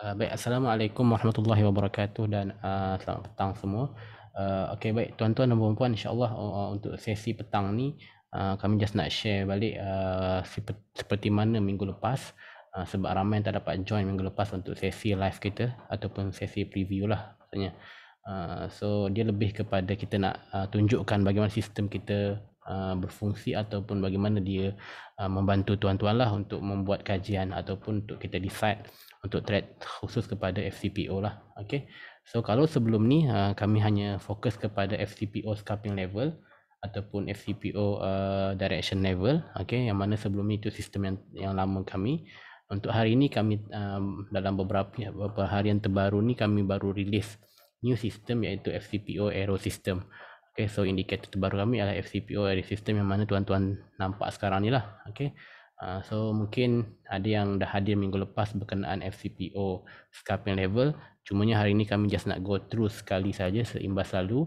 Uh, baik, Assalamualaikum warahmatullahi wabarakatuh dan uh, selamat petang semua. Uh, okay, baik, tuan-tuan dan puan-puan, insyaAllah uh, untuk sesi petang ni, uh, kami just nak share balik uh, seperti mana minggu lepas. Uh, sebab ramai yang tak dapat join minggu lepas untuk sesi live kita ataupun sesi preview lah katanya. Uh, so, dia lebih kepada kita nak uh, tunjukkan bagaimana sistem kita Uh, berfungsi ataupun bagaimana dia uh, membantu tuan-tuan lah untuk membuat kajian ataupun untuk kita decide untuk trade khusus kepada FCPO lah. Okay. So kalau sebelum ni uh, kami hanya fokus kepada FCPO scalping level ataupun FCPO uh, direction level okay, yang mana sebelum ni itu sistem yang, yang lama kami untuk hari ini kami um, dalam beberapa, beberapa hari yang terbaru ni kami baru rilis new system iaitu FCPO Aero System okay, so indikator terbaru kami adalah FCPO Aero System yang mana tuan-tuan nampak sekarang ni lah okay. Uh, so mungkin ada yang dah hadir minggu lepas berkenaan FCPO scalping level. Cumanya hari ini kami just nak go through sekali saja seimbas lalu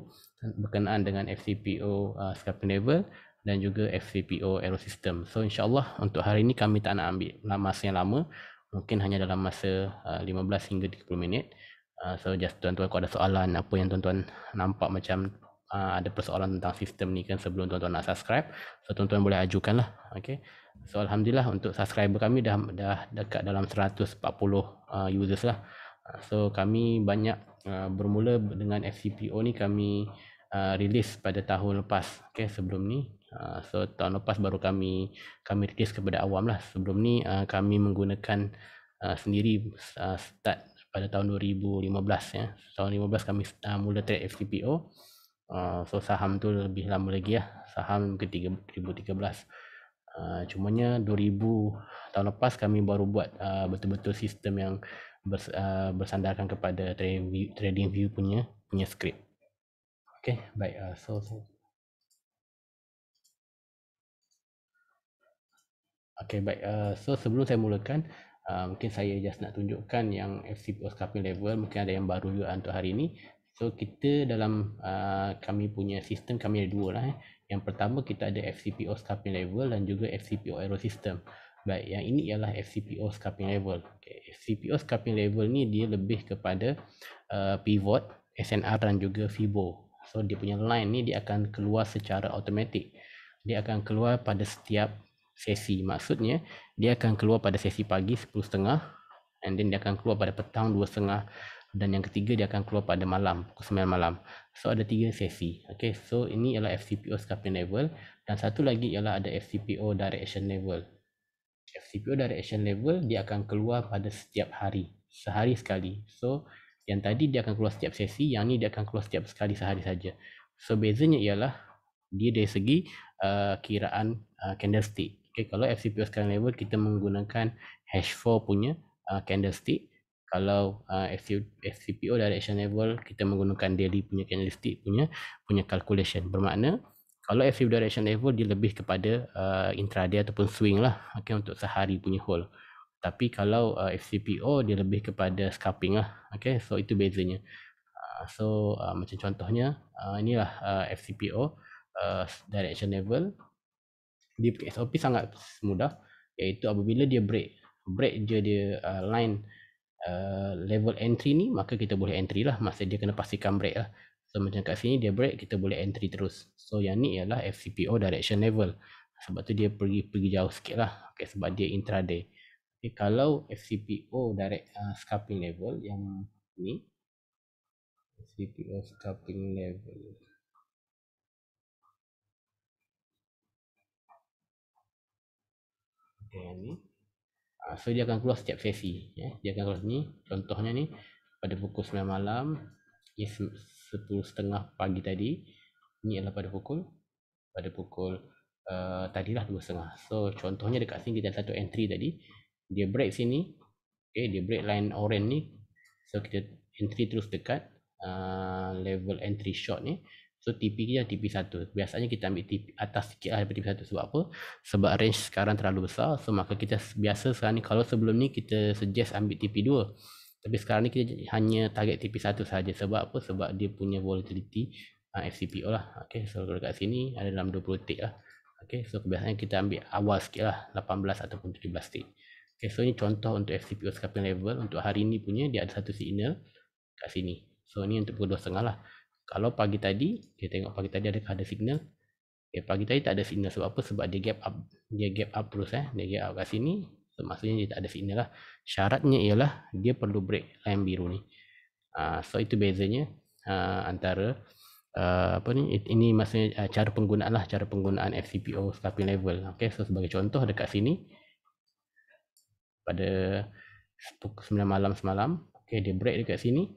berkenaan dengan FCPO uh, ah, scalping level dan juga FCPO error system. So insyaAllah untuk hari ini kami tak nak ambil masa yang lama. Mungkin hanya dalam masa uh, ah, 15 hingga 30 minit. Uh, so just tuan-tuan kalau ada soalan apa yang tuan-tuan nampak macam uh, ada persoalan tentang sistem ni kan sebelum tuan-tuan nak subscribe. So tuan-tuan boleh ajukan lah. Okay. So alhamdulillah untuk subscriber kami dah dah dekat dalam 140 uh, users lah. Uh, so kami banyak uh, bermula dengan FCPO ni kami uh, release pada tahun lepas. Okay sebelum ni uh, so tahun lepas baru kami kami rilis kepada awam lah. Sebelum ni uh, kami menggunakan uh, sendiri uh, start pada tahun 2015 ya. Tahun 2015 kami uh, mula trade FCPO. Uh, so saham tu lebih lama lagi ya. Saham ke 3, 2013. Ah, cumanya 2000 tahun lepas kami baru buat uh, betul-betul sistem yang bers, uh, bersandarkan kepada trading view punya punya skrip. Okay, baik. Uh, so okay, baik. Uh, so sebelum saya mulakan, uh, mungkin saya just nak tunjukkan yang FC post level mungkin ada yang baru juga untuk hari ini. So kita dalam uh, kami punya sistem kami ada dua lah. Eh. Yang pertama kita ada FCPO scuffing level dan juga FCPO aero system. Baik, yang ini ialah FCPO scuffing level. Okay. FCPO scuffing level ni dia lebih kepada uh, pivot, SNR dan juga FIBO. So dia punya line ni dia akan keluar secara automatik. Dia akan keluar pada setiap sesi. Maksudnya dia akan keluar pada sesi pagi 10.30 and then dia akan keluar pada petang dan yang ketiga dia akan keluar pada malam pukul 9 malam so ada tiga sesi okey so ini ialah FCPO scalping level dan satu lagi ialah ada FCPO direction level FCPO direction level dia akan keluar pada setiap hari sehari sekali so yang tadi dia akan keluar setiap sesi yang ni dia akan keluar setiap sekali sehari saja so bezanya ialah dia dari segi uh, kiraan uh, candlestick okey kalau FCPO scalping level kita menggunakan hash 4 punya uh, candlestick kalau uh, FCPO direction level kita menggunakan daily punya candlestick punya punya calculation bermakna kalau FCPO direction level dia lebih kepada uh, intraday ataupun swing lah okay, untuk sehari punya hold tapi kalau uh, FCPO dia lebih kepada scalping lah okay, so itu bezanya uh, so uh, macam contohnya uh, inilah uh, FCPO uh, direction level dia di SOP sangat mudah iaitu apabila dia break break je dia uh, line Eh, level entry ni maka kita boleh entry lah masa dia kena pastikan break lah so macam kat sini dia break kita boleh entry terus so yang ni ialah FCPO direction level sebab tu dia pergi pergi jauh sikit lah okay, sebab dia intraday okay, kalau FCPO direct uh, scalping level yang ni FCPO scalping level okay, yang ni Ah, so dia akan keluar setiap sesi ya. Dia akan keluar ni contohnya ni pada pukul 9 malam ya 10.30 pagi tadi ni adalah pada pukul pada pukul uh, tadilah 2.30. So contohnya dekat sini kita ada satu entry tadi dia break sini. Okay, dia break line oren ni. So kita entry terus dekat uh, level entry short ni. So TP ni yang TP1. Biasanya kita ambil TP atas sikit lah daripada TP1. Sebab apa? Sebab range sekarang terlalu besar. So maka kita biasa sekarang ni kalau sebelum ni kita suggest ambil TP2. Tapi sekarang ni kita hanya target TP1 saja. Sebab apa? Sebab dia punya volatility uh, ah, FCPO lah. Okay. So kalau kat sini ada dalam 20 tick lah. Okay. So biasanya kita ambil awal sikit lah. 18 ataupun 17 tick. Okay. So ni contoh untuk FCPO scalping level. Untuk hari ni punya dia ada satu signal kat sini. So ni untuk pukul 2.30 lah kalau pagi tadi kita tengok pagi tadi ada ada signal okay, eh, pagi tadi tak ada signal sebab apa sebab dia gap up dia gap up terus eh dia gap up kat sini so, maksudnya dia tak ada signal lah syaratnya ialah dia perlu break line biru ni uh, so itu bezanya uh, antara uh, apa ni ini maksudnya uh, cara penggunaan lah cara penggunaan FCPO scalping level okay, so sebagai contoh dekat sini pada 9 malam semalam okay, dia break dekat sini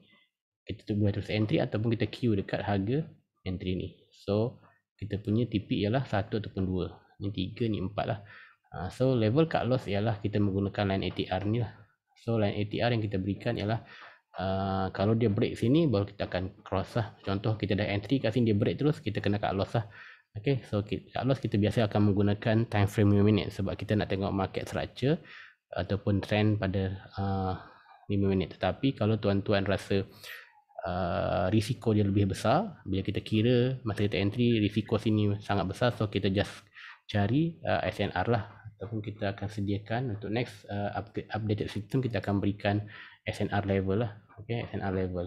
kita tunggu terus entry ataupun kita queue dekat harga entry ni. So kita punya TP ialah 1 ataupun 2. Ni 3 ni 4 lah. Uh, so level cut loss ialah kita menggunakan line ATR ni lah. So line ATR yang kita berikan ialah uh, kalau dia break sini baru kita akan cross lah. Contoh kita dah entry kat sini dia break terus kita kena cut loss lah. Okay, so cut loss kita biasa akan menggunakan time frame 5 minit sebab kita nak tengok market structure ataupun trend pada uh, ha, 5 minit. Tetapi kalau tuan-tuan rasa uh, risiko dia lebih besar bila kita kira masa kita entry risiko sini sangat besar so kita just cari uh, SNR lah ataupun kita akan sediakan untuk next uh, update, updated system kita akan berikan SNR level lah okay SNR level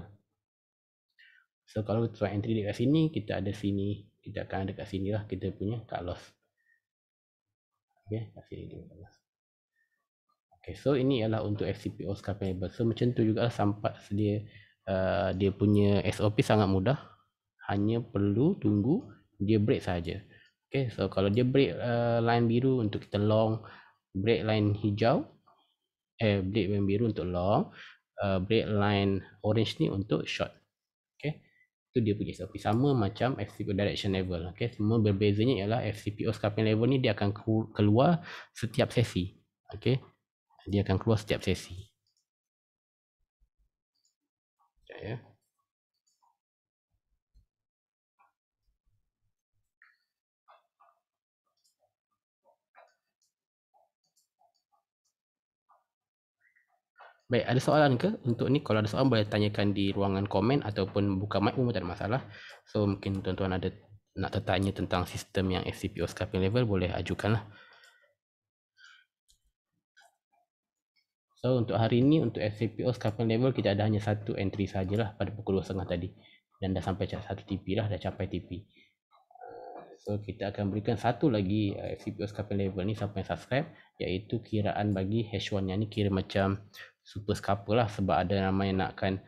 so kalau kita entry dekat sini kita ada sini kita akan ada kat sini lah kita punya cut loss okay kat sini dia okay so ini ialah untuk FCPO scalpable so macam tu juga sampai sedia Eh, dia punya SOP sangat mudah hanya perlu tunggu dia break saja okey so kalau dia break uh, line biru untuk kita long break line hijau eh break line biru untuk long uh, break line orange ni untuk short okey itu dia punya SOP sama macam FCP direction level okey semua berbezanya ialah FCP scalping level ni dia akan keluar setiap sesi okey dia akan keluar setiap sesi ya. Baik, ada soalan ke untuk ni? Kalau ada soalan boleh tanyakan di ruangan komen ataupun buka mic pun tak ada masalah. So mungkin tuan-tuan ada nak tertanya tentang sistem yang SCPO scalping level boleh ajukanlah. lah. So untuk hari ini untuk SCPO scalping level kita ada hanya satu entry sajalah pada pukul 2.30 tadi dan dah sampai satu TP lah dah capai TP. So kita akan berikan satu lagi eh, SCPO scalping level ni siapa subscribe iaitu kiraan bagi H1 nya ni kira macam super scalper lah sebab ada ramai yang nakkan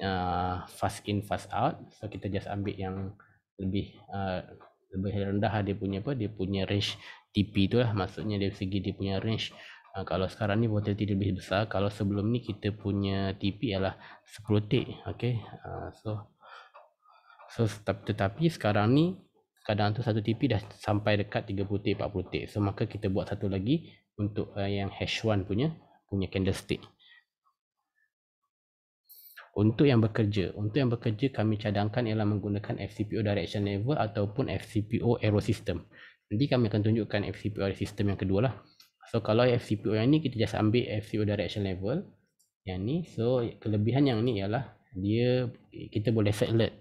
uh, fast in fast out. So kita just ambil yang lebih uh, lebih rendah lah dia punya apa dia punya range TP tu lah maksudnya dari segi dia punya range Ha, kalau sekarang ni volatility lebih besar, kalau sebelum ni kita punya TP ialah 10 tick. Okay. Ha, so, so tetapi sekarang ni kadang tu satu TP dah sampai dekat 30 tick, 40 tick. So maka kita buat satu lagi untuk uh, yang hash one punya punya candlestick. Untuk yang bekerja, untuk yang bekerja kami cadangkan ialah menggunakan FCPO direction level ataupun FCPO Aero system. Nanti kami akan tunjukkan FCPO Aero system yang kedua lah. So kalau FCPO yang ni kita just ambil FCPO direction level yang ni. So kelebihan yang ni ialah dia kita boleh set alert.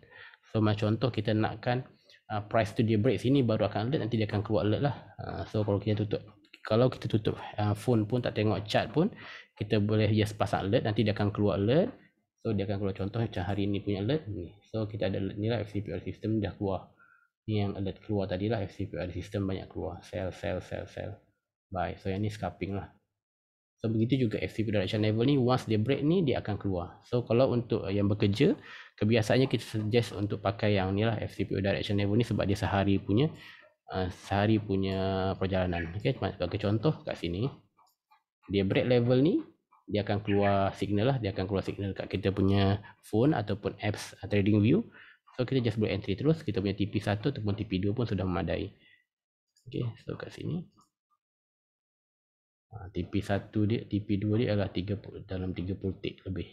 So macam contoh kita nakkan uh, price tu dia break sini baru akan alert nanti dia akan keluar alert lah. Uh, so kalau kita tutup kalau kita tutup uh, phone pun tak tengok chat pun kita boleh just pasang alert nanti dia akan keluar alert. So dia akan keluar contoh macam hari ni punya alert ni. So kita ada alert ni lah FCPO system dah keluar. Ni yang alert keluar tadi lah FCPO system banyak keluar. Sell, sell, sell, sell buy. So yang ni scalping lah. So begitu juga FTP direction level ni once dia break ni dia akan keluar. So kalau untuk uh, yang bekerja kebiasaannya kita suggest untuk pakai yang ni lah FTP direction level ni sebab dia sehari punya uh, sehari punya perjalanan. Okay, sebagai contoh kat sini dia break level ni dia akan keluar signal lah dia akan keluar signal dekat kita punya phone ataupun apps uh, trading view. So kita just boleh entry terus kita punya TP1 ataupun TP2 pun sudah memadai. Okay, so kat sini Ha, TP1 dia, TP2 dia adalah 30, dalam 30 tick lebih.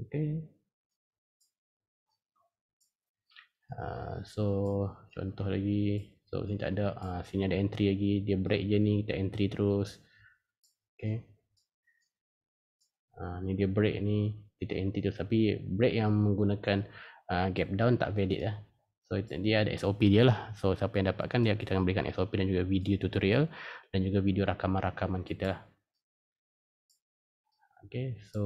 Okay. Uh, so, contoh lagi. So, sini tak ada. Uh, sini ada entry lagi. Dia break je ni. Kita entry terus. Okay. Uh, ni dia break ni. Kita entry terus. Tapi, break yang menggunakan uh, gap down tak valid lah. So dia ada SOP dia lah. So siapa yang dapatkan dia kita akan berikan SOP dan juga video tutorial dan juga video rakaman-rakaman kita lah. Okay, so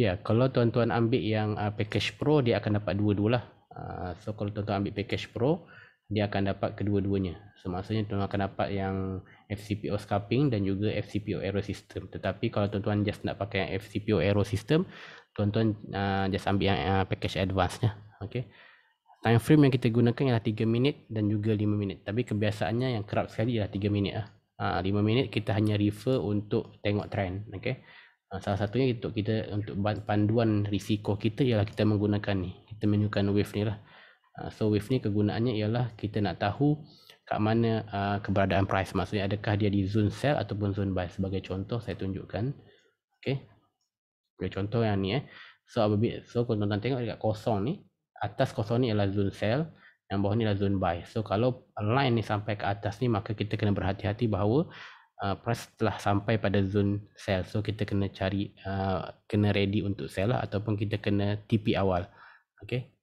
Ya, yeah, kalau tuan-tuan ambil yang uh, package pro, dia akan dapat dua-dua lah. Uh, so, kalau tuan-tuan ambil package pro, dia akan dapat kedua-duanya. So, maksudnya tuan akan dapat yang FCPO scuping dan juga FCPO error system. Tetapi kalau tuan-tuan just nak pakai yang FCPO error system, tuan-tuan uh, just ambil yang uh, package advance-nya. Okay. Time frame yang kita gunakan ialah 3 minit dan juga 5 minit. Tapi kebiasaannya yang kerap sekali ialah 3 minit. Lah. Uh, ah, 5 minit kita hanya refer untuk tengok trend. Okay. Uh, salah satunya untuk kita untuk panduan risiko kita ialah kita menggunakan ni. Kita menggunakan wave ni lah. Ha, so wave ni kegunaannya ialah kita nak tahu kat mana ha, keberadaan price maksudnya adakah dia di zone sell ataupun zone buy sebagai contoh saya tunjukkan okey okay, contoh yang ni eh so apabila so kalau tuan-tuan tengok dekat kosong ni atas kosong ni ialah zone sell yang bawah ni adalah zone buy so kalau line ni sampai ke atas ni maka kita kena berhati-hati bahawa uh, price telah sampai pada zone sell so kita kena cari uh, kena ready untuk sell lah ataupun kita kena TP awal okay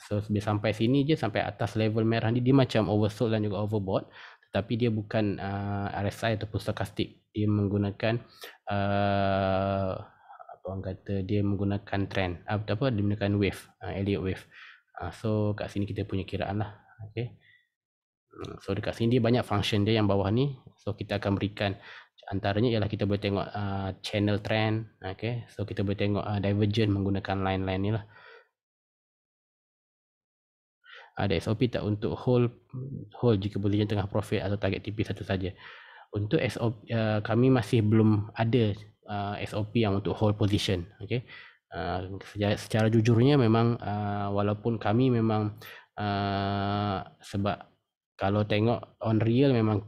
so dia sampai sini je sampai atas level merah ni dia macam oversold dan juga overbought tetapi dia bukan uh, ah, RSI ataupun stochastic dia menggunakan uh, apa orang kata dia menggunakan trend apa ah, apa dia menggunakan wave uh, Elliott wave uh, so kat sini kita punya kiraan lah okay. Hmm, so dekat sini dia banyak function dia yang bawah ni so kita akan berikan antaranya ialah kita boleh tengok uh, channel trend okay. so kita boleh tengok uh, divergent menggunakan line-line ni lah ada SOP tak untuk hold hold jika boleh yang tengah profit atau target TP satu saja. Untuk SOP uh, eh, kami masih belum ada uh, eh, SOP yang untuk hold position. Okay. Uh, eh, secara, secara jujurnya memang uh, walaupun kami memang uh, sebab kalau tengok on real memang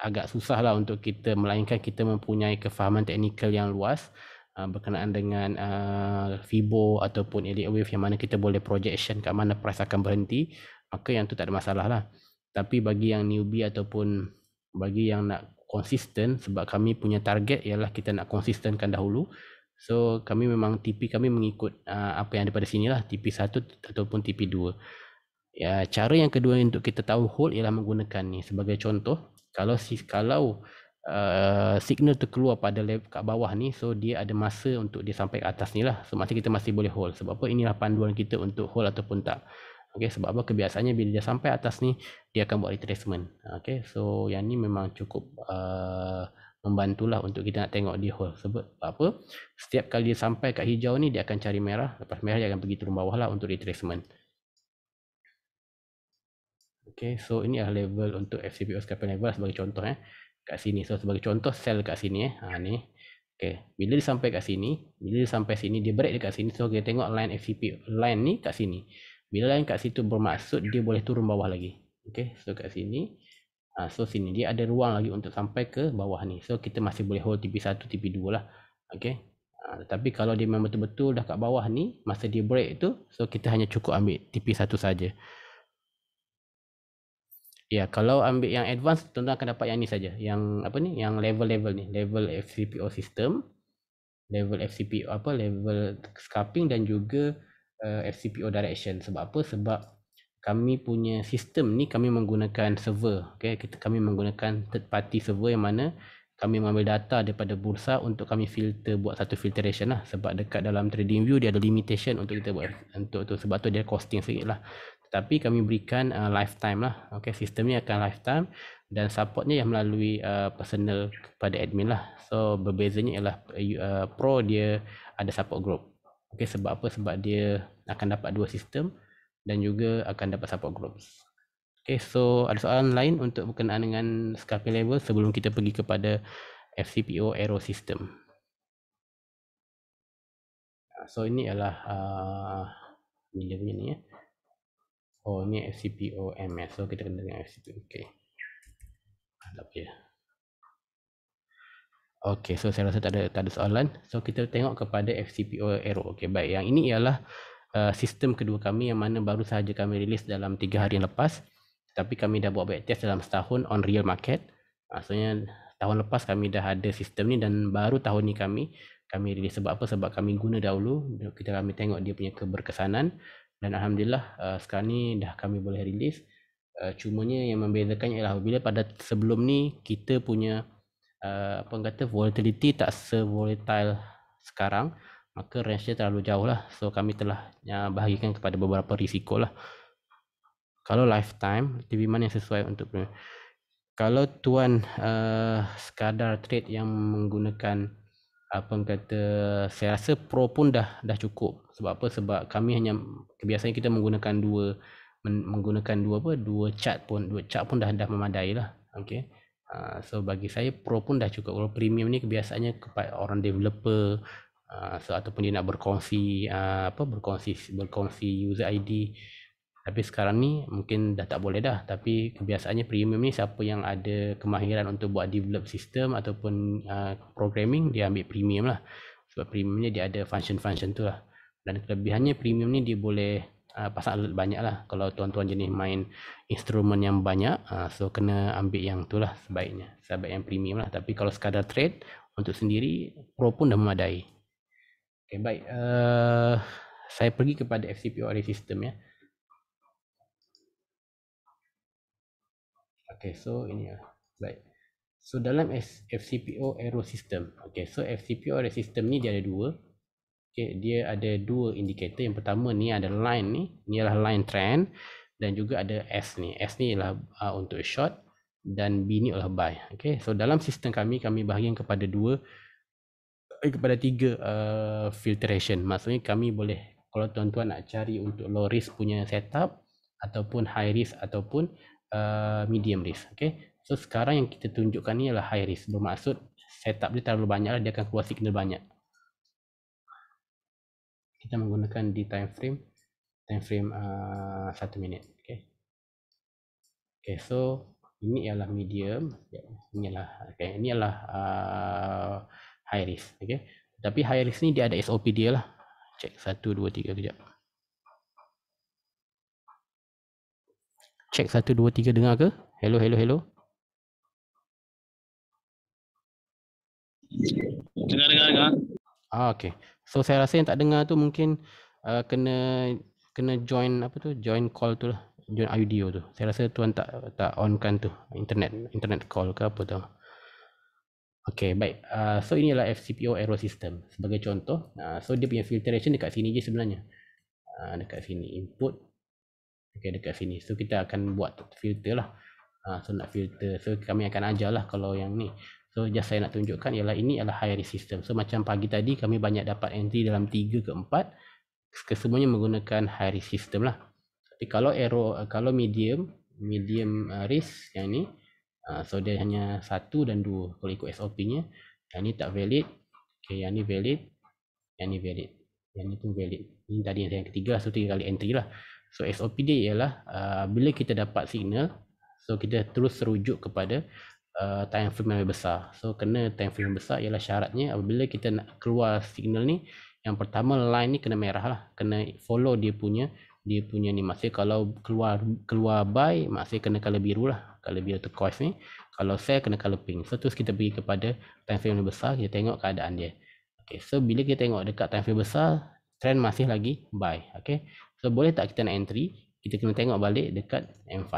agak susah lah untuk kita melainkan kita mempunyai kefahaman teknikal yang luas. Ah, berkenaan dengan uh, ah, FIBO ataupun Elliott Wave yang mana kita boleh projection kat mana price akan berhenti maka yang tu tak ada masalah lah tapi bagi yang newbie ataupun bagi yang nak konsisten sebab kami punya target ialah kita nak konsistenkan dahulu so kami memang TP kami mengikut uh, apa yang ada pada sini lah TP1 ataupun TP2 ya, cara yang kedua untuk kita tahu hold ialah menggunakan ni sebagai contoh kalau si, kalau Uh, signal terkeluar pada lab kat bawah ni so dia ada masa untuk dia sampai ke atas ni lah so masa kita masih boleh hold sebab apa inilah panduan kita untuk hold ataupun tak Okay, sebab apa kebiasaannya bila dia sampai atas ni dia akan buat retracement okay, so yang ni memang cukup uh, membantulah untuk kita nak tengok dia hold sebab apa setiap kali dia sampai kat hijau ni dia akan cari merah lepas merah dia akan pergi turun bawah lah untuk retracement Okay, so ini adalah level untuk FCPO scalping level lah sebagai contoh eh kat sini. So sebagai contoh sel kat sini eh. Ha ni. Okey. Bila dia sampai kat sini, bila dia sampai sini dia break dekat sini. So kita tengok line FCP line ni kat sini. Bila line kat situ bermaksud dia boleh turun bawah lagi. Okey. So kat sini ha, so sini dia ada ruang lagi untuk sampai ke bawah ni. So kita masih boleh hold TP1, TP2 lah. Okey. Ha, tapi kalau dia memang betul-betul dah kat bawah ni, masa dia break tu, so kita hanya cukup ambil TP1 saja. Ya, kalau ambil yang advance tuan-tuan akan dapat yang ni saja. Yang apa ni? Yang level-level ni, level FCPO system, level FCPO apa? Level scoping dan juga uh, eh, FCPO direction. Sebab apa? Sebab kami punya sistem ni kami menggunakan server. Okey, kita kami menggunakan third party server yang mana kami mengambil data daripada bursa untuk kami filter buat satu filtration lah sebab dekat dalam trading view dia ada limitation untuk kita buat untuk tu sebab tu dia costing sikit lah tapi kami berikan uh, lifetime lah. Okay, sistemnya akan lifetime dan supportnya yang melalui uh, personal kepada admin lah. So berbezanya ialah uh, pro dia ada support group. Okay, sebab apa? Sebab dia akan dapat dua sistem dan juga akan dapat support groups. Okay, so ada soalan lain untuk berkenaan dengan scalping level sebelum kita pergi kepada FCPO Aero System. So ini ialah uh, bila punya ni ya. Eh. Oh ni FCPO MS. So kita kena dengan FCPO. Okay. Alap ya. Okay so saya rasa tak ada, tak ada soalan. So kita tengok kepada FCPO Aero. Okay baik. Yang ini ialah uh, sistem kedua kami yang mana baru sahaja kami rilis dalam tiga hari yang lepas. Tapi kami dah buat test dalam setahun on real market. Maksudnya tahun lepas kami dah ada sistem ni dan baru tahun ni kami kami rilis sebab apa? Sebab kami guna dahulu. Kita kami tengok dia punya keberkesanan dan alhamdulillah uh, sekarang ni dah kami boleh rilis uh, eh, cumanya yang membezakan ialah bila pada sebelum ni kita punya uh, apa kata volatility tak se volatile sekarang maka range dia terlalu jauh lah so kami telah uh, bahagikan kepada beberapa risiko lah kalau lifetime TV mana yang sesuai untuk kalau tuan uh, sekadar trade yang menggunakan apa kata saya rasa pro pun dah dah cukup sebab apa sebab kami hanya kebiasaan kita menggunakan dua menggunakan dua apa dua cat pun dua cat pun dah dah memadai lah okey uh, ha, so bagi saya pro pun dah cukup kalau premium ni kebiasaannya kepada orang developer uh, so ataupun dia nak berkonsi uh, ha, apa berkongsi berkonsi user ID tapi sekarang ni mungkin dah tak boleh dah tapi kebiasaannya premium ni siapa yang ada kemahiran untuk buat develop system ataupun uh, programming dia ambil premium lah sebab premium ni dia ada function-function tu lah dan kelebihannya premium ni dia boleh uh, ah, pasang alert banyak lah. Kalau tuan-tuan jenis main instrumen yang banyak, uh, so kena ambil yang tu lah sebaiknya. Sebaik yang premium lah. Tapi kalau sekadar trade, untuk sendiri, pro pun dah memadai. Okay, baik. Uh, saya pergi kepada FCPORA system ya. Okay, so ini lah. Baik. So dalam FCPO Aero System. Okay, so FCPO Aero System ni dia ada dua okay, dia ada dua indikator yang pertama ni ada line ni ni adalah line trend dan juga ada S ni S ni ialah uh, untuk short dan B ni adalah buy okay. so dalam sistem kami kami bahagian kepada dua eh, kepada tiga uh, filtration maksudnya kami boleh kalau tuan-tuan nak cari untuk low risk punya setup ataupun high risk ataupun uh, medium risk okay. so sekarang yang kita tunjukkan ni adalah high risk bermaksud setup dia terlalu banyak lah, dia akan keluar signal banyak kita menggunakan di time frame time frame uh, satu uh, minit okay okay so ini ialah medium ya, ini ialah okay ini ialah uh, high risk okay tapi high risk ni dia ada SOP dia lah check satu dua tiga kejap check satu dua tiga dengar ke hello hello hello dengar dengar dengar ah okay So saya rasa yang tak dengar tu mungkin uh, kena kena join apa tu join call tu lah join audio tu. Saya rasa tuan tak tak on kan tu internet internet call ke apa tu. Okay, baik. Uh, so inilah FCPO error system sebagai contoh. Uh, so dia punya filtration dekat sini je sebenarnya. Uh, dekat sini input. Okay, dekat sini. So kita akan buat filter lah. Uh, so nak filter. So kami akan ajar lah kalau yang ni. So just saya nak tunjukkan ialah ini adalah high risk system. So macam pagi tadi kami banyak dapat entry dalam 3 ke 4 kesemuanya menggunakan high risk system lah. Tapi kalau error kalau medium medium uh, risk yang ni uh, so dia hanya 1 dan 2 kalau ikut SOP-nya. Yang ni tak valid. Okay, yang ni valid. Yang ni valid. Yang ni tu valid. Ini tadi yang ketiga so tiga kali entry lah. So SOP dia ialah uh, bila kita dapat signal so kita terus rujuk kepada uh, time frame yang besar. So kena time frame yang besar ialah syaratnya apabila kita nak keluar signal ni yang pertama line ni kena merah lah. Kena follow dia punya dia punya ni masih kalau keluar keluar buy masih kena color biru lah. Color biru turquoise ni. Kalau sell kena color pink. So terus kita pergi kepada time frame yang besar kita tengok keadaan dia. Okay, so bila kita tengok dekat time frame besar trend masih lagi buy. Okay. So boleh tak kita nak entry? Kita kena tengok balik dekat M5.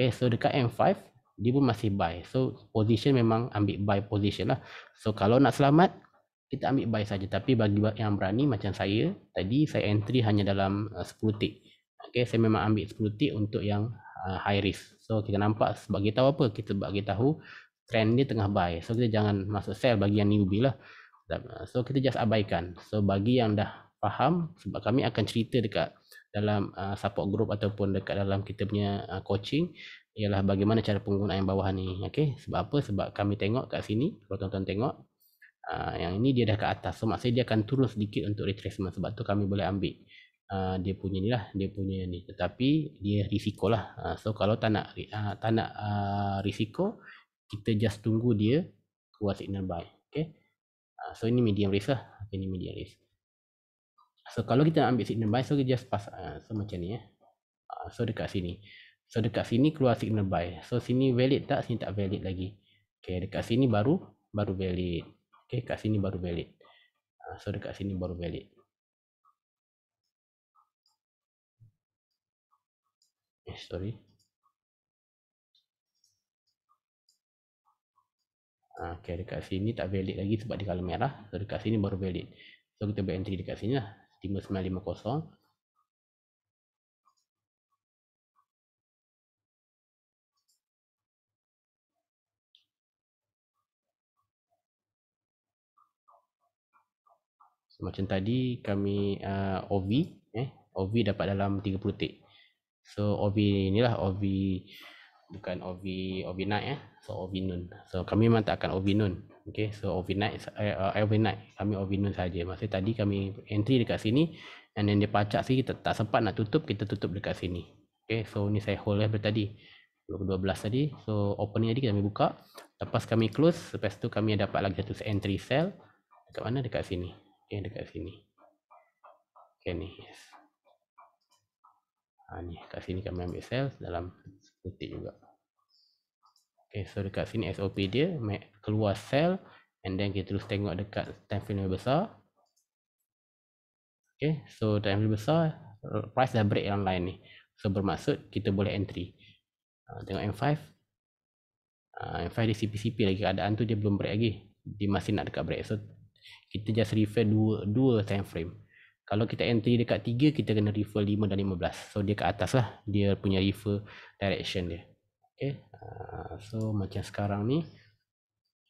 Okay, so dekat M5, dia pun masih buy. So, position memang ambil buy position lah. So, kalau nak selamat, kita ambil buy saja. Tapi bagi yang berani macam saya, tadi saya entry hanya dalam 10 uh, tick. Okay, saya memang ambil 10 tick untuk yang uh, high risk. So, kita nampak sebab kita tahu apa? Kita bagi tahu trend dia tengah buy. So, kita jangan masuk sell bagi yang newbie lah. So, kita just abaikan. So, bagi yang dah faham, sebab kami akan cerita dekat dalam uh, support group ataupun dekat dalam kita punya uh, coaching ialah bagaimana cara penggunaan yang bawah ni okey sebab apa sebab kami tengok kat sini kalau tuan-tuan tengok uh, yang ini dia dah ke atas so maksudnya dia akan turun sedikit untuk retracement sebab tu kami boleh ambil uh, dia punya ni lah dia punya ni tetapi dia risiko lah uh, so kalau tak nak uh, tak nak uh, risiko kita just tunggu dia keluar signal buy okey uh, so ini medium risk lah ini medium risk So kalau kita ambil signal by, so kita just pass, uh, so macam ni eh. Uh, so dekat sini. So dekat sini keluar signal by. So sini valid tak? Sini tak valid lagi. Okay, dekat sini baru, baru valid. Okay, kat sini baru valid. Uh, so dekat sini baru valid. Eh, sorry. Uh, okay, dekat sini tak valid lagi sebab dia kalau merah. So, dekat sini baru valid. So, kita buat entry dekat sini lah. 5950 so, macam tadi kami uh, OV eh OV dapat dalam 30 tik so OV inilah OV bukan Ovi Ovi night eh so Ovi noon so kami memang tak akan Ovi noon okey so Ovi night eh, uh, Ovi night kami Ovi noon saja masa tadi kami entry dekat sini and then dia pacak sini kita tak sempat nak tutup kita tutup dekat sini okey so ni saya hold eh dari tadi 12 tadi so opening tadi kami buka lepas kami close lepas tu kami dapat lagi satu entry sell. dekat mana dekat sini okey dekat sini okey ni yes. ha ni kat sini kami ambil cell dalam putih juga. Okay, so dekat sini SOP dia keluar sel and then kita terus tengok dekat time frame yang besar. Okay, so time frame besar price dah break yang lain ni. So bermaksud kita boleh entry. Ah, tengok M5. Ah, M5 dia CPCP lagi keadaan tu dia belum break lagi. Dia masih nak dekat break. So kita just refer dua dua time frame. Kalau kita entry dekat 3, kita kena refer 5 dan 15. So dia ke atas lah. Dia punya refer direction dia. Okay. Ah, so macam sekarang ni.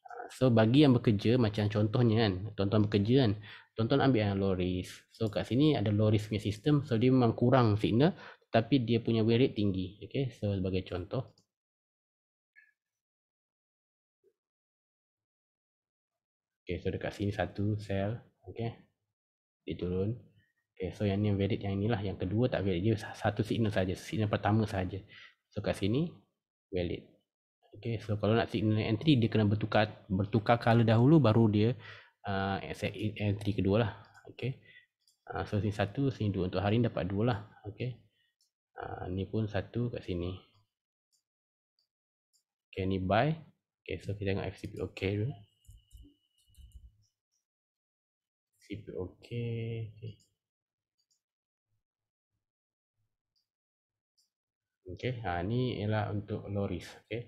Ah, so bagi yang bekerja macam contohnya kan. Tuan-tuan bekerja kan. Tuan-tuan ambil yang low risk. So kat sini ada low risk punya sistem. So dia memang kurang signal. Tapi dia punya wear rate tinggi. Okay. So sebagai contoh. Okay. So dekat sini satu sel. Okay. Dia turun. Okay, so yang ni valid yang inilah yang kedua tak valid dia satu signal saja signal pertama saja so kat sini valid okey so kalau nak signal entry dia kena bertukar bertukar color dahulu baru dia uh, entry kedua lah okey uh, so sini satu sini dua untuk hari ni dapat dua lah okey uh, ni pun satu kat sini Okay, ni buy okey so kita tengok FCP okey dulu FCP okey okey Okey, ha ni ialah untuk low risk, okey.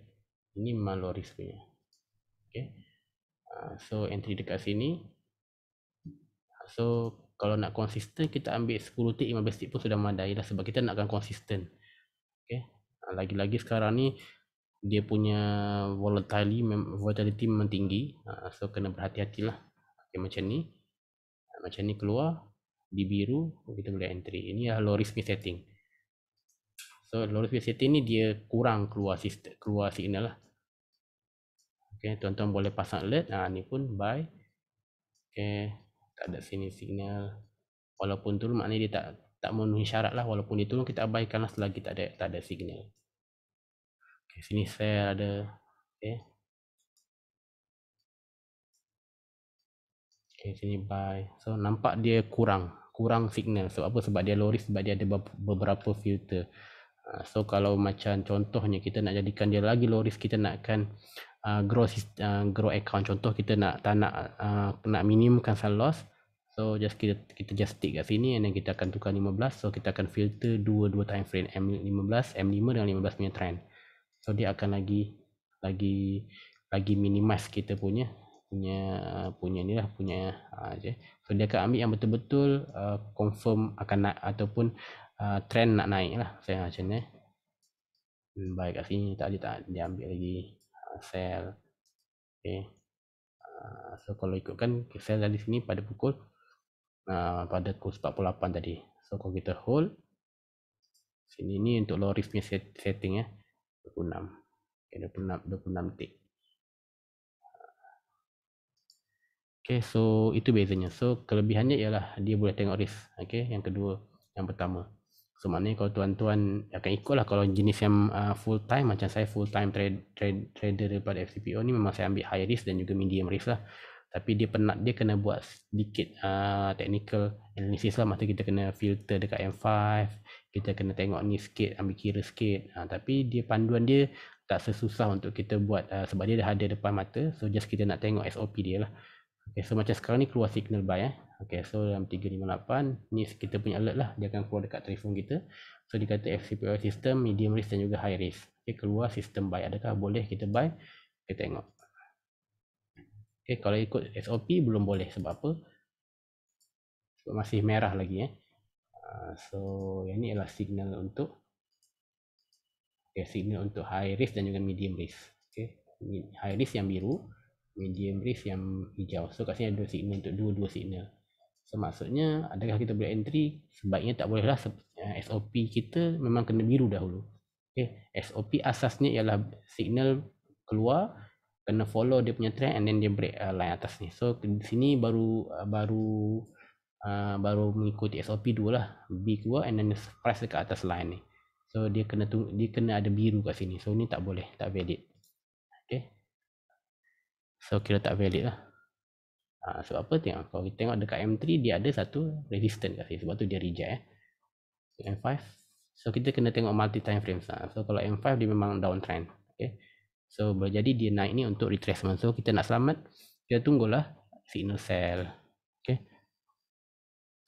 Ini memang low risk punya. Okey. Ha, so entry dekat sini. So kalau nak konsisten kita ambil 10 tick 15 tick pun sudah memadai dah sebab kita nak akan konsisten. Okey. Ha, lagi-lagi sekarang ni dia punya volatility volatility memang tinggi. Ha, so kena berhati-hatilah. Okey macam ni. Ha, macam ni keluar di biru kita boleh entry. Ini adalah low risk setting. So low frequency setting ni dia kurang keluar sistem, keluar signal lah. Okey, tuan-tuan boleh pasang alert. Ha ni pun by okey, tak ada sini signal. Walaupun turun maknanya dia tak tak memenuhi syarat lah walaupun dia turun kita abaikanlah selagi tak ada tak ada signal. Okey, sini saya ada okey. Okay, sini by. So nampak dia kurang, kurang signal. Sebab apa? Sebab dia low sebab dia ada beberapa filter. Ah, so kalau macam contohnya kita nak jadikan dia lagi low risk kita nakkan uh, ah, grow uh, grow account contoh kita nak tak nak uh, nak minimumkan sell loss. So just kita kita just stick kat sini and then kita akan tukar 15. So kita akan filter dua dua time frame M15, M5 dengan 15 punya trend. So dia akan lagi lagi lagi minimize kita punya punya punya ni lah punya aja Uh, so dia akan ambil yang betul-betul uh, confirm akan nak ataupun uh, trend nak naik lah saya macam ni hmm, baik kat sini tak ada tak dia ambil lagi uh, sell ok uh, so kalau ikutkan sell dari sini pada pukul uh, pada pukul 48 tadi so kalau kita hold sini ni untuk low risk punya set, setting ya 26 ok 26 26 tick Okay, so itu bezanya. So, kelebihannya ialah dia boleh tengok risk. Okay, yang kedua, yang pertama. So maknanya kalau tuan-tuan akan ikut lah kalau jenis yang uh, full time macam saya full time trade, trade trader daripada FCPO ni memang saya ambil high risk dan juga medium risk lah. Tapi dia penat dia kena buat sedikit uh, technical analysis lah maksudnya kita kena filter dekat M5, kita kena tengok ni sikit, ambil kira sikit. Uh, tapi dia panduan dia tak sesusah untuk kita buat uh, sebab dia dah ada depan mata. So just kita nak tengok SOP dia lah. Okay, so macam sekarang ni keluar signal buy eh. Okay, so dalam 358 ni kita punya alert lah dia akan keluar dekat telefon kita. So dia kata FCPOL system medium risk dan juga high risk. Okay, keluar sistem buy. Adakah boleh kita buy? Kita tengok. Okay, kalau ikut SOP belum boleh sebab apa? Sebab masih merah lagi eh. Ah, so yang ni adalah signal untuk okay, signal untuk high risk dan juga medium risk. Okay, high risk yang biru medium risk yang hijau. So kat sini ada dua signal untuk dua-dua signal. So maksudnya adakah kita boleh entry? Sebaiknya tak bolehlah SOP eh, kita memang kena biru dahulu. Okay. SOP asasnya ialah signal keluar kena follow dia punya trend and then dia break uh, line atas ni. So di sini baru uh, baru uh, baru mengikuti SOP dua lah. B keluar and then press dekat atas line ni. So dia kena tunggu, dia kena ada biru kat sini. So ni tak boleh, tak valid. Okay. So kira tak valid lah. Ha, sebab apa tengok. Kalau kita tengok dekat M3 dia ada satu resistance kat sini. Sebab tu dia reject eh. So, M5. So kita kena tengok multi time frames lah. So kalau M5 dia memang downtrend. Okay. So boleh jadi dia naik ni untuk retracement. So kita nak selamat. Kita tunggulah signal cell. Okay.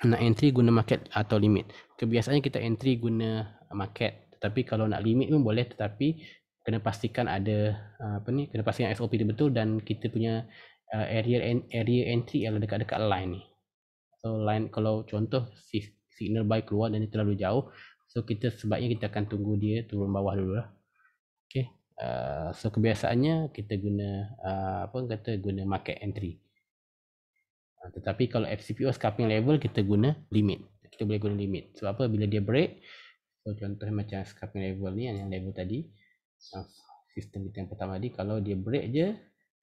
Nak entry guna market atau limit. Kebiasaannya kita entry guna market. Tetapi kalau nak limit pun boleh. Tetapi kena pastikan ada ah, apa ni kena pastikan SOP dia betul dan kita punya ah, area area entry yang dekat-dekat line ni so line kalau contoh signal baik keluar dan dia terlalu jauh so kita sebaiknya kita akan tunggu dia turun bawah dulu lah okay. uh, so kebiasaannya kita guna uh, apa kata guna market entry uh, tetapi kalau FCPO scalping level kita guna limit kita boleh guna limit sebab apa bila dia break so contoh macam scalping level ni yang level tadi sistem kita yang pertama tadi kalau dia break je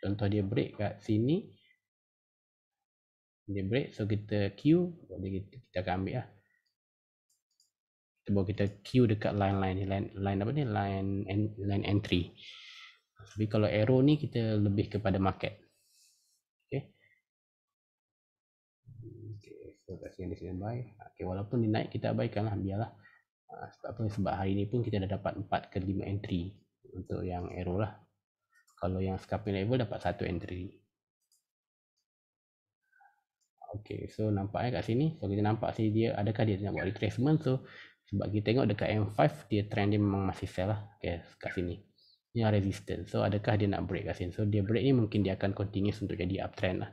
contoh dia break kat sini dia break so kita queue jadi kita, kita akan ambil lah kita bawa kita queue dekat line-line ni line, line apa ni line line entry tapi kalau arrow ni kita lebih kepada market Di sini buy. Okay, walaupun dia naik kita abaikan lah biarlah ah, sebab apa sebab hari ni pun kita dah dapat 4 ke 5 entry untuk yang arrow lah. Kalau yang scalping level dapat satu entry. Okay, so nampaknya kat sini. So kita nampak sini dia, adakah dia nak buat retracement. So sebab kita tengok dekat M5, dia trend dia memang masih sell lah. Okay, kat sini. Ini yang resistance. So adakah dia nak break kat sini. So dia break ni mungkin dia akan continuous untuk jadi uptrend lah.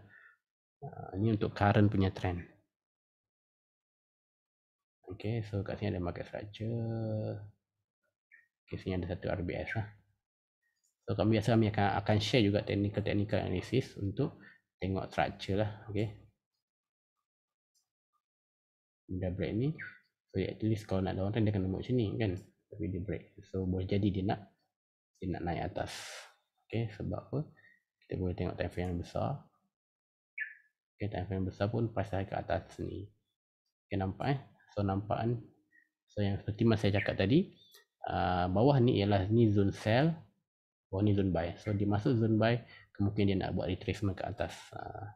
Uh, ini untuk current punya trend. Okay, so kat sini ada market structure kesnya ada satu RBS lah. So kami biasa kami akan akan share juga teknikal teknikal analisis untuk tengok structure lah, okay. Dia break ni, so at least kalau nak downtrend kan, dia kena buat macam ni kan Tapi dia break, so boleh jadi dia nak Dia nak naik atas Okay, sebab apa? Kita boleh tengok time frame yang besar Okay, time frame yang besar pun price naik ke atas ni Okay, nampak eh? So nampak kan? So yang seperti masa saya cakap tadi Ah, bawah ni ialah ni zone sell bawah ni zone buy so dia masuk zone buy kemungkinan dia nak buat retracement ke atas uh,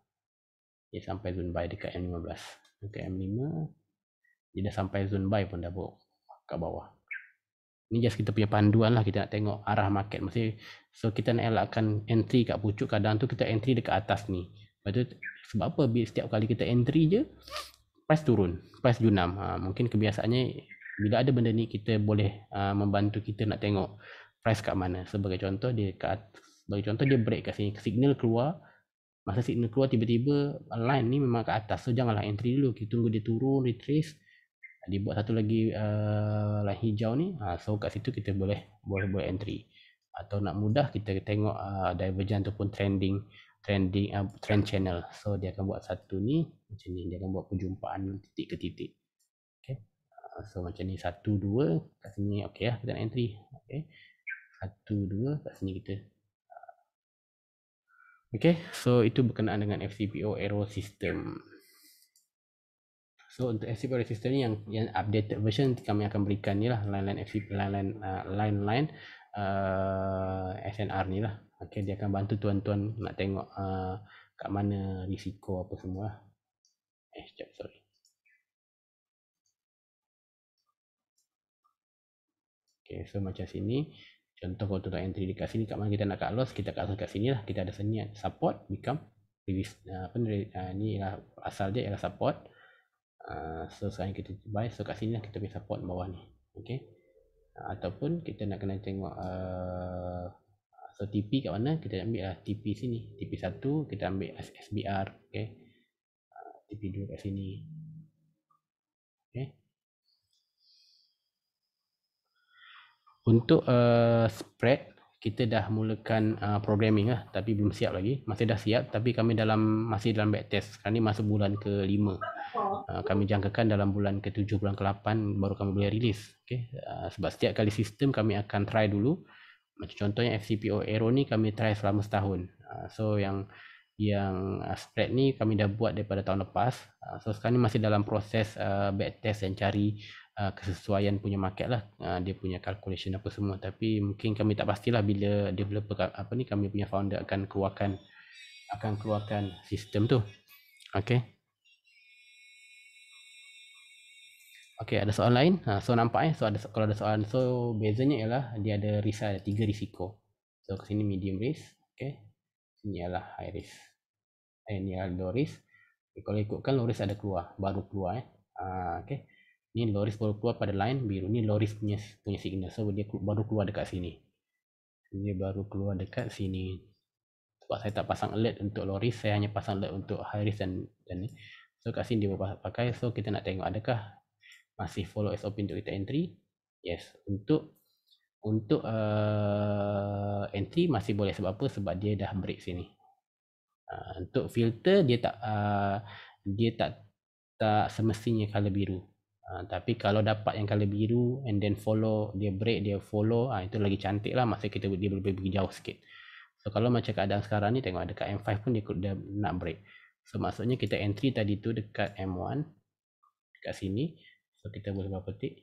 dia sampai zone buy dekat M15 dekat M5 dia dah sampai zone buy pun dah buat kat bawah ni just kita punya panduan lah kita nak tengok arah market mesti so kita nak elakkan entry kat pucuk kadang tu kita entry dekat atas ni lepas tu sebab apa setiap kali kita entry je price turun price junam ha, mungkin kebiasaannya bila ada benda ni kita boleh uh, membantu kita nak tengok price kat mana sebagai contoh dia kat bagi contoh dia break kat sini signal keluar masa signal keluar tiba-tiba line ni memang kat atas so janganlah entry dulu kita tunggu dia turun retrace dia buat satu lagi uh, line hijau ni uh, so kat situ kita boleh boleh boleh entry atau nak mudah kita tengok uh, divergent ataupun trending trending uh, trend channel so dia akan buat satu ni macam ni dia akan buat perjumpaan titik ke titik Ah, so macam ni satu dua kat sini okey lah kita nak entry okey satu dua kat sini kita ah. okey so itu berkenaan dengan FCPO error system so untuk FCPO error system ni yang yang updated version kami akan berikan ni lah line line FCP line line uh, ah, line uh, SNR ni lah okey dia akan bantu tuan-tuan nak tengok uh, kat mana risiko apa semua lah. eh sekejap sorry Okay, so macam sini. Contoh kalau tu tuan entry dekat sini, kat mana kita nak cut loss, kita cut loss kat sini lah. Kita ada seni support become release. Uh, apa ni, uh, ni ialah, asal dia ialah support. Uh, so sekarang kita buy. So kat sini lah kita punya support bawah ni. Okay. Uh, ah, ataupun kita nak kena tengok uh, so TP kat mana kita ambil lah TP sini TP 1 kita ambil SBR okay. Uh, TP 2 kat sini okay. Untuk uh, spread kita dah mulakan uh, programming lah tapi belum siap lagi masih dah siap tapi kami dalam masih dalam back test sekarang ni masa bulan ke-5 uh, kami jangkakan dalam bulan ke-7 bulan ke-8 baru kami boleh release okey uh, sebab setiap kali sistem kami akan try dulu macam contohnya FCPO Aero ni kami try selama setahun uh, so yang yang uh, spread ni kami dah buat daripada tahun lepas uh, so sekarang ni masih dalam proses uh, back test dan cari Uh, kesesuaian punya market lah uh, dia punya calculation apa semua tapi mungkin kami tak pastilah bila developer apa ni kami punya founder akan keluarkan akan keluarkan sistem tu okey okey ada soalan lain ha, so nampak eh so ada kalau ada soalan so bezanya ialah dia ada risk ada tiga risiko so ke sini medium risk okey Ini ialah high risk ini eh, ialah low risk okay, kalau ikutkan low risk ada keluar baru keluar eh ha, ni loris baru keluar pada line biru ni loris punya punya signal so dia baru keluar dekat sini dia baru keluar dekat sini sebab saya tak pasang alert untuk loris saya hanya pasang alert untuk high risk dan, dan ni so kat sini dia pakai so kita nak tengok adakah masih follow SOP untuk kita entry yes untuk untuk uh, entry masih boleh sebab apa sebab dia dah break sini uh, untuk filter dia tak uh, dia tak tak semestinya color biru Ah, tapi kalau dapat yang color biru and then follow dia break dia follow uh, itu lagi cantik lah masa kita dia lebih pergi jauh sikit so kalau macam keadaan sekarang ni tengok dekat M5 pun dia, dia nak break so maksudnya kita entry tadi tu dekat M1 dekat sini so kita boleh berapa petik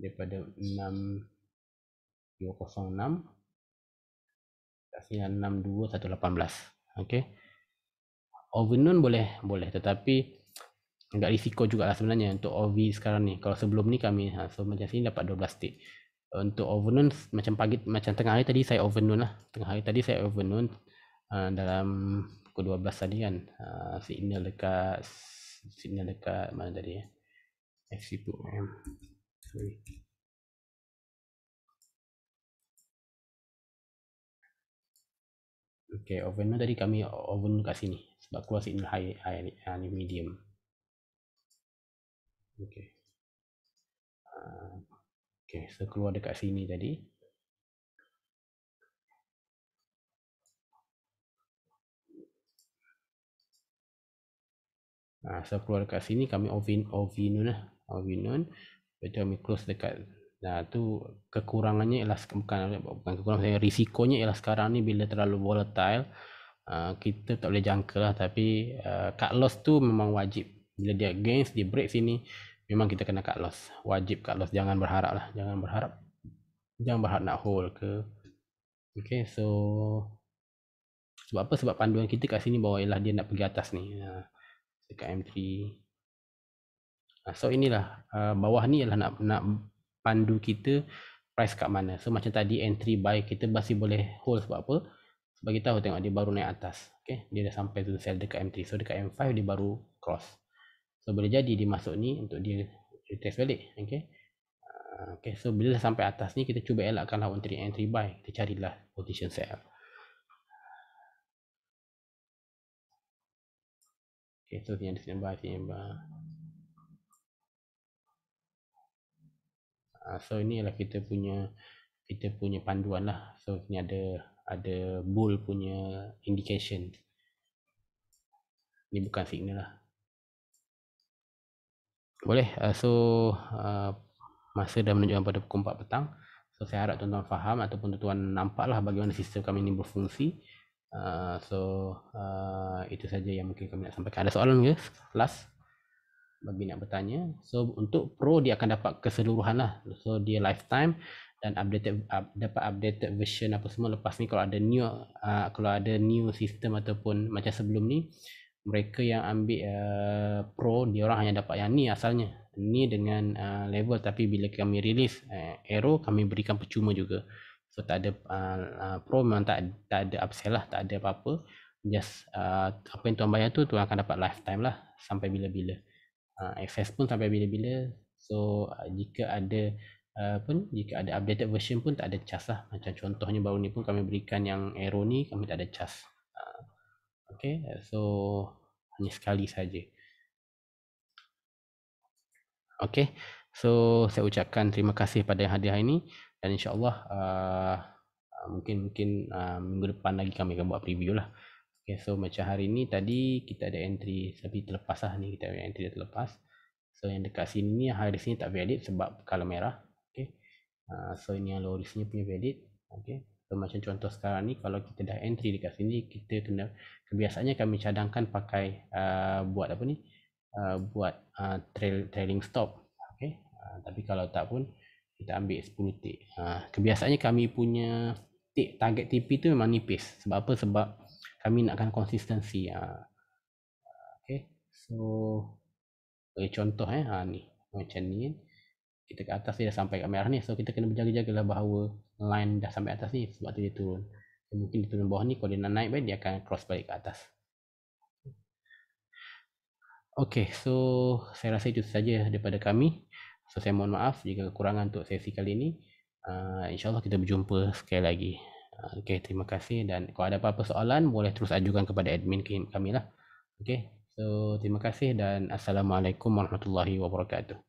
daripada 6 206 6218 okey overnoon boleh boleh tetapi agak risiko juga lah sebenarnya untuk OV sekarang ni. Kalau sebelum ni kami ha, so macam sini dapat 12 tick. Untuk overnoon macam pagi macam tengah hari tadi saya overnoon lah. Tengah hari tadi saya overnoon uh, ha, dalam pukul 12 tadi kan. Uh, signal dekat signal dekat mana tadi ya? Eh? m Sorry. Okay, overnight tadi kami overnight kat sini sebab kuasa signal high, high, high medium. Okay. Ah, okay, so keluar dekat sini tadi. Ah, so keluar dekat sini kami ovin ovinun lah. Ovinun. Betul kami close dekat nah tu kekurangannya ialah bukan bukan kekurangan saya risikonya ialah sekarang ni bila terlalu volatile ah, kita tak boleh jangka lah tapi cut ah, loss tu memang wajib bila dia gains dia break sini memang kita kena cut loss wajib cut loss jangan berharap lah jangan berharap jangan berharap nak hold ke okay so sebab apa sebab panduan kita kat sini bawa ialah dia nak pergi atas ni ha, dekat M3 ha, so inilah ha, bawah ni ialah nak nak pandu kita price kat mana so macam tadi entry buy kita masih boleh hold sebab apa sebab tahu tengok dia baru naik atas okay. dia dah sampai tu sell dekat M3 so dekat M5 dia baru cross So boleh jadi dia masuk ni untuk dia retest balik. Okay. Ah, okay. So bila dah sampai atas ni kita cuba elakkan lawan entry, entry buy. Kita carilah position sell. Okay. So sini ada sini buy, sini buy. So ini ialah kita punya kita punya panduan lah. So ni ada ada bull punya indication. Ini bukan signal lah boleh uh, so uh, masa dah menunjukkan pada pukul 4 petang so saya harap tuan-tuan faham ataupun tuan-tuan nampaklah bagaimana sistem kami ini berfungsi uh, so uh, itu saja yang mungkin kami nak sampaikan ada soalan ke last bagi nak bertanya so untuk pro dia akan dapat keseluruhan lah so dia lifetime dan updated up, dapat updated version apa semua lepas ni kalau ada new uh, kalau ada new system ataupun macam sebelum ni mereka yang ambil uh, pro dia orang hanya dapat yang ni asalnya ni dengan uh, level tapi bila kami rilis uh, eh, arrow kami berikan percuma juga so tak ada uh, uh, pro memang tak tak ada upsell lah tak ada apa-apa just uh, apa yang tuan bayar tu tuan akan dapat lifetime lah sampai bila-bila uh, access pun sampai bila-bila so uh, jika ada uh, pun jika ada updated version pun tak ada charge lah macam contohnya baru ni pun kami berikan yang arrow ni kami tak ada charge Okay, so hanya sekali saja. Okay, so saya ucapkan terima kasih pada yang hadir hari ini dan insyaAllah uh, uh, mungkin mungkin uh, minggu depan lagi kami akan buat preview lah. Okay, so macam hari ini tadi kita ada entry tapi terlepas lah ni kita ada entry dia terlepas. So yang dekat sini ni hari ini tak valid sebab kalau merah. Okay, uh, so ini yang lorisnya punya valid. Okay, So, macam contoh sekarang ni kalau kita dah entry dekat sini kita kena kebiasaannya kami cadangkan pakai uh, buat apa ni uh, buat uh, trail, trailing stop okey uh, tapi kalau tak pun kita ambil 10 tick uh, kebiasaannya kami punya tick target TP tu memang nipis sebab apa sebab kami nakkan konsistensi uh, uh okey so eh, contoh eh uh, ni macam ni eh. kita ke atas dia sampai kat merah ni so kita kena berjaga-jagalah bahawa line dah sampai atas ni sebab tu dia turun mungkin dia bawah ni kalau dia naik balik dia akan cross balik ke atas ok so saya rasa itu saja daripada kami so saya mohon maaf jika kekurangan untuk sesi kali ini. uh, insyaAllah kita berjumpa sekali lagi uh, ok terima kasih dan kalau ada apa-apa soalan boleh terus ajukan kepada admin kami lah ok so terima kasih dan Assalamualaikum Warahmatullahi Wabarakatuh